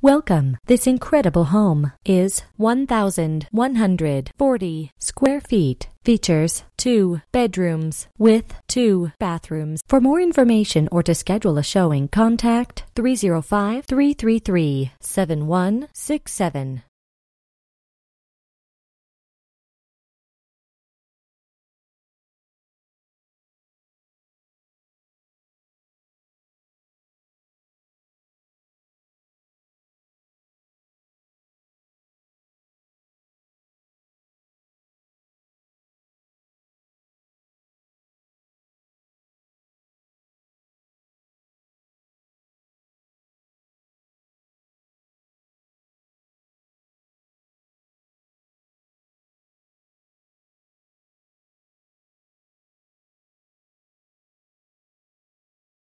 Welcome. This incredible home is 1,140 square feet. Features two bedrooms with two bathrooms. For more information or to schedule a showing, contact 305 333 7167.